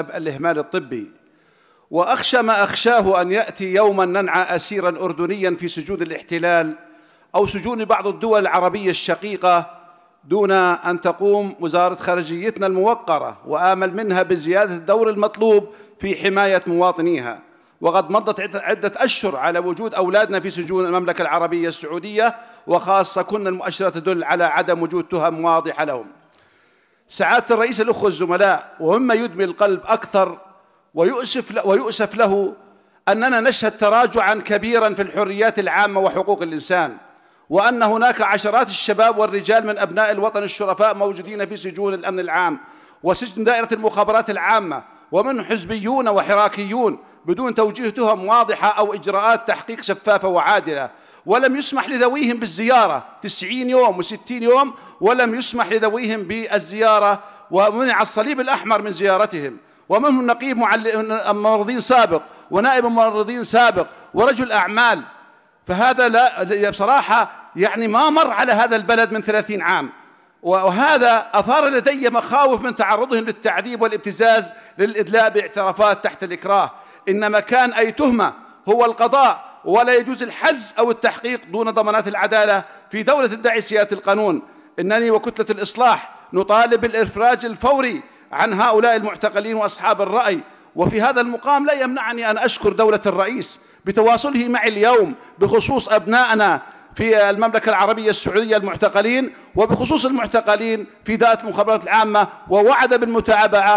الإهمال الطبي وأخشى ما أخشاه أن يأتي يوما ننعى أسيرا أردنيا في سجون الاحتلال أو سجون بعض الدول العربية الشقيقة دون أن تقوم وزارة خارجيتنا الموقرة وآمل منها بزيادة الدور المطلوب في حماية مواطنيها وقد مضت عدة أشهر على وجود أولادنا في سجون المملكة العربية السعودية وخاصة كنا المؤشرات تدل على عدم وجود تهم واضحة لهم سعادة الرئيس الأخوة الزملاء ومما يدمي القلب أكثر ويؤسف ويؤسف له أننا نشهد تراجعا كبيرا في الحريات العامة وحقوق الإنسان وأن هناك عشرات الشباب والرجال من أبناء الوطن الشرفاء موجودين في سجون الأمن العام وسجن دائرة المخابرات العامة ومن حزبيون وحراكيون بدون توجيه تهم واضحة أو إجراءات تحقيق شفافة وعادلة ولم يسمح لذويهم بالزيارة 90 يوم و60 يوم ولم يسمح لذويهم بالزيارة ومنع الصليب الأحمر من زيارتهم ومنهم نقيب ممرضين سابق ونائب ممرضين سابق ورجل أعمال فهذا لا بصراحة يعني ما مر على هذا البلد من ثلاثين عام وهذا أثار لدي مخاوف من تعرضهم للتعذيب والابتزاز للإدلاء باعترافات تحت الإكراه إنما كان أي تهمة هو القضاء ولا يجوز الحجز أو التحقيق دون ضمانات العدالة في دولة الدعي سيادة القانون إنني وكتلة الإصلاح نطالب بالإفراج الفوري عن هؤلاء المعتقلين وأصحاب الرأي وفي هذا المقام لا يمنعني أن أشكر دولة الرئيس بتواصله معي اليوم بخصوص أبنائنا في المملكة العربية السعودية المعتقلين وبخصوص المعتقلين في دائرة المخابرات العامة ووعد بالمتابعة